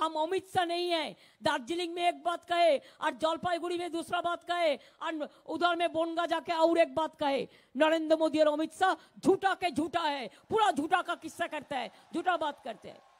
हम अमित शाह नहीं है दार्जिलिंग में एक बात कहे और जलपाईगुड़ी में दूसरा बात कहे और उधर में बोनगा जाके और एक बात कहे नरेंद्र मोदी और अमित शाह झूठा के झूठा है पूरा झूठा का किस्सा करता है झूठा बात करते हैं